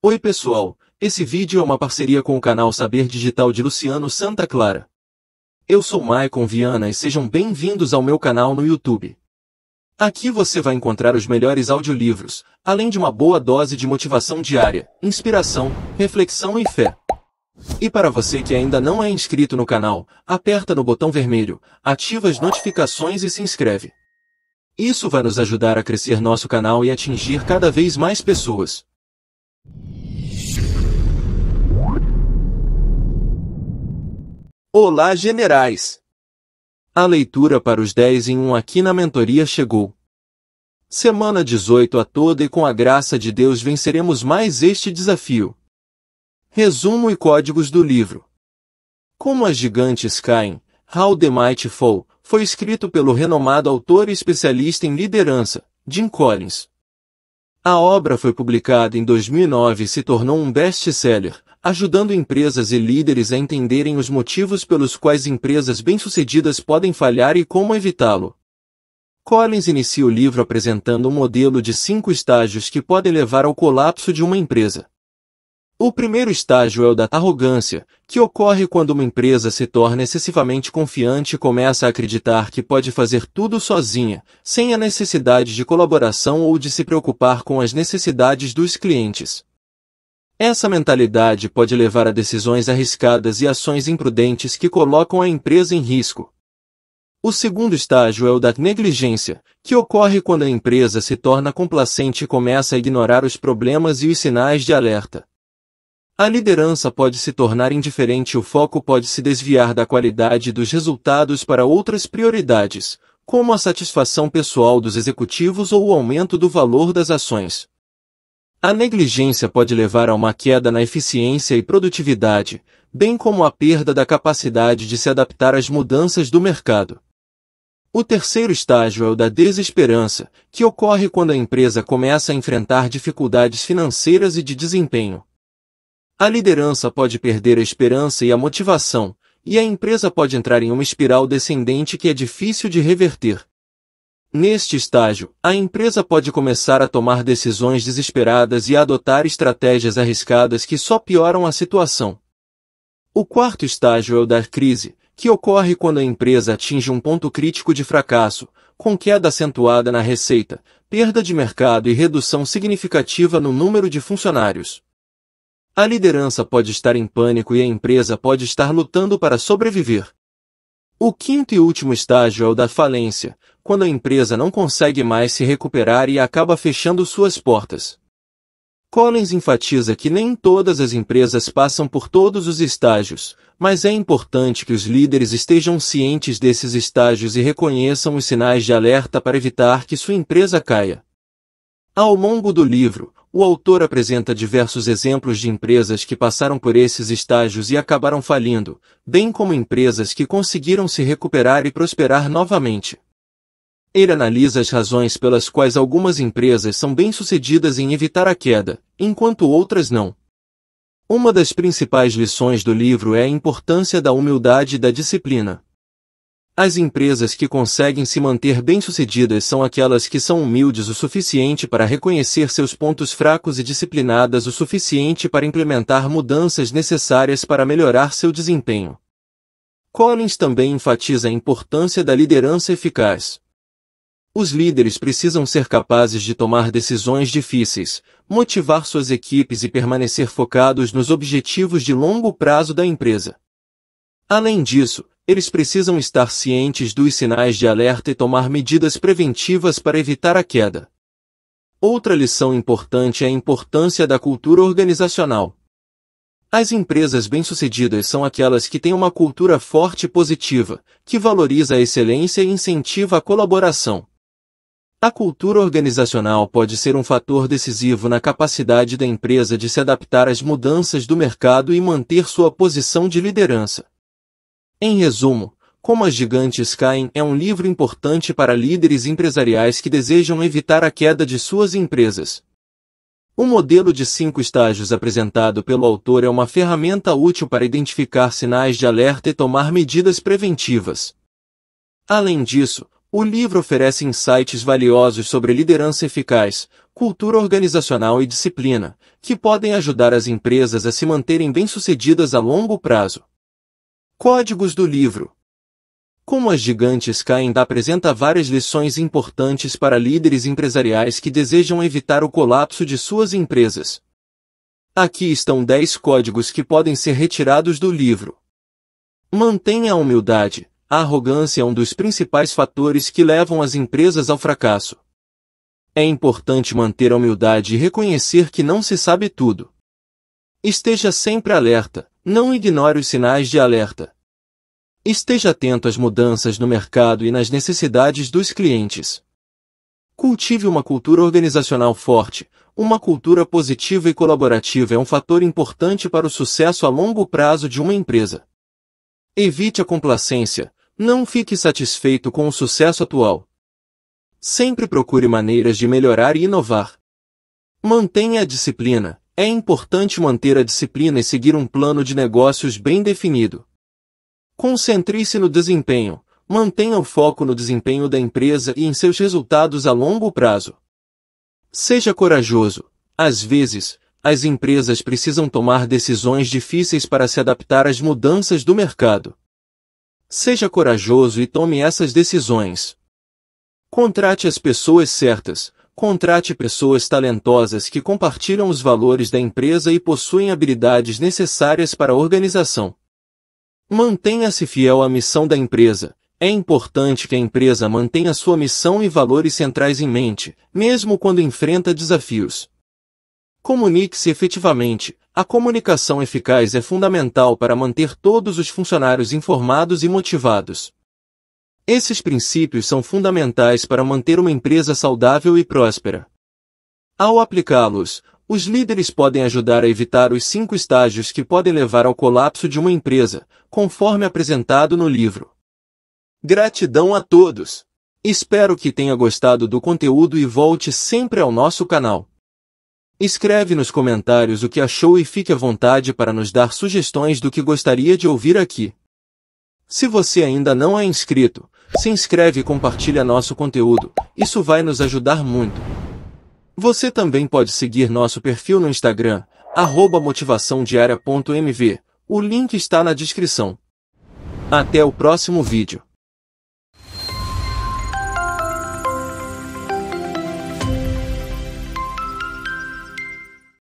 Oi pessoal, esse vídeo é uma parceria com o canal Saber Digital de Luciano Santa Clara. Eu sou Maicon Viana e sejam bem-vindos ao meu canal no YouTube. Aqui você vai encontrar os melhores audiolivros, além de uma boa dose de motivação diária, inspiração, reflexão e fé. E para você que ainda não é inscrito no canal, aperta no botão vermelho, ativa as notificações e se inscreve. Isso vai nos ajudar a crescer nosso canal e atingir cada vez mais pessoas. Olá, generais! A leitura para os 10 em 1 aqui na mentoria chegou. Semana 18 a toda e com a graça de Deus venceremos mais este desafio. Resumo e códigos do livro. Como as gigantes caem, How the Mighty Fall, foi escrito pelo renomado autor e especialista em liderança, Jim Collins. A obra foi publicada em 2009 e se tornou um best-seller, ajudando empresas e líderes a entenderem os motivos pelos quais empresas bem-sucedidas podem falhar e como evitá-lo. Collins inicia o livro apresentando um modelo de cinco estágios que podem levar ao colapso de uma empresa. O primeiro estágio é o da arrogância, que ocorre quando uma empresa se torna excessivamente confiante e começa a acreditar que pode fazer tudo sozinha, sem a necessidade de colaboração ou de se preocupar com as necessidades dos clientes. Essa mentalidade pode levar a decisões arriscadas e ações imprudentes que colocam a empresa em risco. O segundo estágio é o da negligência, que ocorre quando a empresa se torna complacente e começa a ignorar os problemas e os sinais de alerta. A liderança pode se tornar indiferente e o foco pode se desviar da qualidade dos resultados para outras prioridades, como a satisfação pessoal dos executivos ou o aumento do valor das ações. A negligência pode levar a uma queda na eficiência e produtividade, bem como a perda da capacidade de se adaptar às mudanças do mercado. O terceiro estágio é o da desesperança, que ocorre quando a empresa começa a enfrentar dificuldades financeiras e de desempenho. A liderança pode perder a esperança e a motivação, e a empresa pode entrar em uma espiral descendente que é difícil de reverter. Neste estágio, a empresa pode começar a tomar decisões desesperadas e a adotar estratégias arriscadas que só pioram a situação. O quarto estágio é o da crise, que ocorre quando a empresa atinge um ponto crítico de fracasso, com queda acentuada na receita, perda de mercado e redução significativa no número de funcionários. A liderança pode estar em pânico e a empresa pode estar lutando para sobreviver. O quinto e último estágio é o da falência, quando a empresa não consegue mais se recuperar e acaba fechando suas portas. Collins enfatiza que nem todas as empresas passam por todos os estágios, mas é importante que os líderes estejam cientes desses estágios e reconheçam os sinais de alerta para evitar que sua empresa caia. Ao longo do livro, o autor apresenta diversos exemplos de empresas que passaram por esses estágios e acabaram falindo, bem como empresas que conseguiram se recuperar e prosperar novamente. Ele analisa as razões pelas quais algumas empresas são bem-sucedidas em evitar a queda, enquanto outras não. Uma das principais lições do livro é a importância da humildade e da disciplina. As empresas que conseguem se manter bem-sucedidas são aquelas que são humildes o suficiente para reconhecer seus pontos fracos e disciplinadas o suficiente para implementar mudanças necessárias para melhorar seu desempenho. Collins também enfatiza a importância da liderança eficaz. Os líderes precisam ser capazes de tomar decisões difíceis, motivar suas equipes e permanecer focados nos objetivos de longo prazo da empresa. Além disso, eles precisam estar cientes dos sinais de alerta e tomar medidas preventivas para evitar a queda. Outra lição importante é a importância da cultura organizacional. As empresas bem-sucedidas são aquelas que têm uma cultura forte e positiva, que valoriza a excelência e incentiva a colaboração. A cultura organizacional pode ser um fator decisivo na capacidade da empresa de se adaptar às mudanças do mercado e manter sua posição de liderança. Em resumo, como as gigantes caem é um livro importante para líderes empresariais que desejam evitar a queda de suas empresas. O modelo de cinco estágios apresentado pelo autor é uma ferramenta útil para identificar sinais de alerta e tomar medidas preventivas. Além disso, o livro oferece insights valiosos sobre liderança eficaz, cultura organizacional e disciplina, que podem ajudar as empresas a se manterem bem-sucedidas a longo prazo. Códigos do livro. Como as gigantes caem da apresenta várias lições importantes para líderes empresariais que desejam evitar o colapso de suas empresas. Aqui estão 10 códigos que podem ser retirados do livro. Mantenha a humildade. A arrogância é um dos principais fatores que levam as empresas ao fracasso. É importante manter a humildade e reconhecer que não se sabe tudo. Esteja sempre alerta, não ignore os sinais de alerta. Esteja atento às mudanças no mercado e nas necessidades dos clientes. Cultive uma cultura organizacional forte. Uma cultura positiva e colaborativa é um fator importante para o sucesso a longo prazo de uma empresa. Evite a complacência. Não fique satisfeito com o sucesso atual. Sempre procure maneiras de melhorar e inovar. Mantenha a disciplina. É importante manter a disciplina e seguir um plano de negócios bem definido. Concentre-se no desempenho, mantenha o foco no desempenho da empresa e em seus resultados a longo prazo. Seja corajoso. Às vezes, as empresas precisam tomar decisões difíceis para se adaptar às mudanças do mercado. Seja corajoso e tome essas decisões. Contrate as pessoas certas, Contrate pessoas talentosas que compartilham os valores da empresa e possuem habilidades necessárias para a organização. Mantenha-se fiel à missão da empresa. É importante que a empresa mantenha sua missão e valores centrais em mente, mesmo quando enfrenta desafios. Comunique-se efetivamente. A comunicação eficaz é fundamental para manter todos os funcionários informados e motivados. Esses princípios são fundamentais para manter uma empresa saudável e próspera. Ao aplicá-los, os líderes podem ajudar a evitar os cinco estágios que podem levar ao colapso de uma empresa, conforme apresentado no livro. Gratidão a todos! Espero que tenha gostado do conteúdo e volte sempre ao nosso canal. Escreve nos comentários o que achou e fique à vontade para nos dar sugestões do que gostaria de ouvir aqui. Se você ainda não é inscrito, se inscreve e compartilha nosso conteúdo, isso vai nos ajudar muito. Você também pode seguir nosso perfil no Instagram, @motivaçãodiária.mv, o link está na descrição. Até o próximo vídeo.